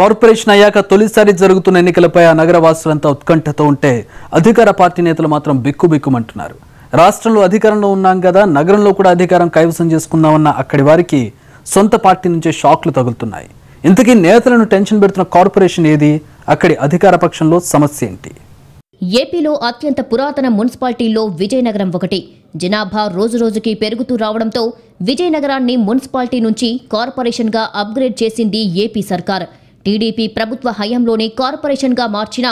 corporation అయ్యాక తొలిసారి జరుగుతున్న ఎన్నికలపై ఆ నగరవాసులంతా ఉత్కంఠతో ఉంటే అధికార పార్టీ నేతలు మాత్రం బిక్కుబిక్కుమంటున్నారు రాష్ట్రంలో అధికారంలో ఉన్నాం కదా నగరంలో కూడా అధికారం కైవసం చేసుకుందామన్న అక్కడి వారికి సొంత పార్టీ నుంచే షాక్లు తగులుతున్నాయి ఇంతకీ నేతలను టెన్షన్ పెడుతున్న కార్పొరేషన్ ఏది అక్కడి అధికార పక్షంలో సమస్య ఏంటి ఏపీలో అత్యంత పురాతన మున్సిపాలిటీల్లో విజయనగరం ఒకటి జనాభా రోజురోజుకి పెరుగుతూ రావడంతో విజయనగరాన్ని మున్సిపాలిటీ నుంచి కార్పొరేషన్గా అప్గ్రేడ్ చేసింది ఏపీ సర్కార్ టీడీపీ ప్రభుత్వ హయాంలోనే కార్పొరేషన్గా మార్చిన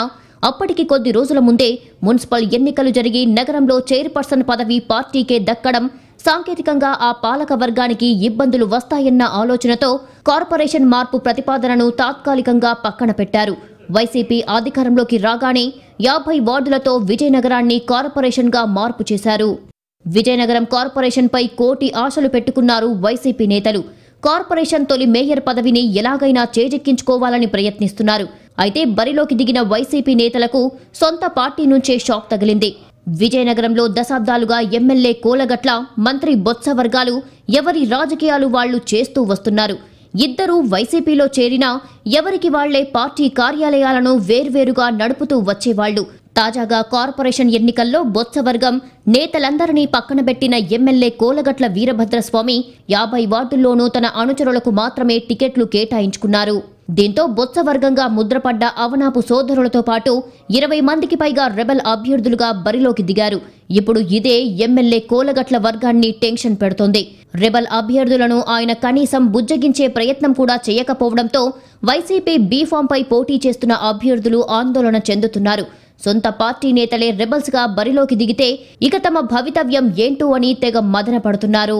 అప్పటికి కొద్ది రోజుల ముందే మున్సిపల్ ఎన్నికలు జరిగి నగరంలో చైర్పర్సన్ పదవి పార్టీకే దక్కడం సాంకేతికంగా ఆ పాలక వర్గానికి ఇబ్బందులు వస్తాయన్న ఆలోచనతో కార్పొరేషన్ మార్పు ప్రతిపాదనను తాత్కాలికంగా పక్కన పెట్టారు వైసీపీ అధికారంలోకి రాగానే యాభై వార్డులతో విజయనగరాన్ని కార్పొరేషన్గా మార్పు చేశారు విజయనగరం కార్పొరేషన్పై కోటి ఆశలు పెట్టుకున్నారు వైసీపీ నేతలు కార్పొరేషన్ తొలి మేయర్ పదవిని ఎలాగైనా చేజెక్కించుకోవాలని ప్రయత్నిస్తున్నారు అయితే బరిలోకి దిగిన వైసీపీ నేతలకు సొంత పార్టీ నుంచే షాక్ తగిలింది విజయనగరంలో దశాబ్దాలుగా ఎమ్మెల్యే కోలగట్ల మంత్రి బొత్స వర్గాలు ఎవరి రాజకీయాలు వాళ్లు చేస్తూ వస్తున్నారు ఇద్దరూ వైసీపీలో చేరినా ఎవరికి వాళ్లే పార్టీ కార్యాలయాలను వేర్వేరుగా నడుపుతూ వచ్చేవాళ్లు తాజాగా కార్పొరేషన్ ఎన్నికల్లో బొత్సవర్గం నేతలందరినీ పక్కనబెట్టిన ఎమ్మెల్యే కోలగట్ల వీరభద్రస్వామి యాభై వార్డుల్లోనూ తన అనుచరులకు మాత్రమే టికెట్లు కేటాయించుకున్నారు దీంతో బొత్సవర్గంగా ముద్రపడ్డ అవనాపు సోదరులతో పాటు ఇరవై మందికి పైగా రెబల్ అభ్యర్థులుగా బరిలోకి దిగారు ఇప్పుడు ఇదే ఎమ్మెల్యే కోలగట్ల వర్గాన్ని టెన్షన్ పెడుతోంది రెబల్ అభ్యర్థులను ఆయన కనీసం బుజ్జగించే ప్రయత్నం కూడా చేయకపోవడంతో వైసీపీ బీఫామ్పై పోటీ చేస్తున్న అభ్యర్థులు ఆందోళన చెందుతున్నారు సొంత పార్టీ నేతలే రెబల్స్గా బరిలోకి దిగితే ఇక తమ భవితవ్యం ఏంటో అని తెగ మదన పడుతున్నారు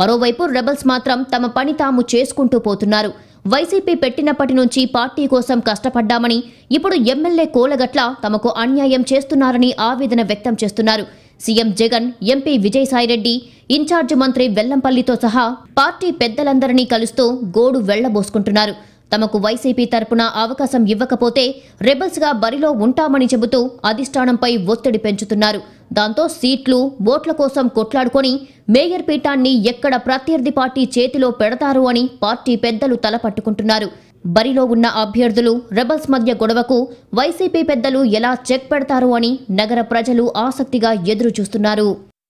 మరోవైపు రెబల్స్ మాత్రం తమ పని తాము చేసుకుంటూ పోతున్నారు వైసీపీ పెట్టినప్పటి నుంచి పార్టీ కోసం కష్టపడ్డామని ఇప్పుడు ఎమ్మెల్యే కోలగట్ల తమకు అన్యాయం చేస్తున్నారని ఆవేదన వ్యక్తం చేస్తున్నారు CM Jagan MP Vijayasai Reddy in-charge మంత్రి వెల్లంపల్లితో సహా పార్టీ పెద్దలందరినీ కలుస్తూ గోడు వెళ్లబోసుకుంటున్నారు తమకు వైసీపీ తరపున అవకాశం ఇవ్వకపోతే రెబల్స్గా బరిలో ఉంటామని చెబుతూ అధిష్టానంపై ఒత్తిడి పెంచుతున్నారు దాంతో సీట్లు ఓట్ల కోసం కొట్లాడుకొని మేయర్ పీఠాన్ని ఎక్కడ ప్రత్యర్థి పార్టీ చేతిలో పెడతారు అని పార్టీ పెద్దలు తలపట్టుకుంటున్నారు బరిలో ఉన్న అభ్యర్థులు రెబల్స్ మధ్య గొడవకు వైసీపీ పెద్దలు ఎలా చెక్ పెడతారు అని నగర ప్రజలు ఆసక్తిగా ఎదురుచూస్తున్నారు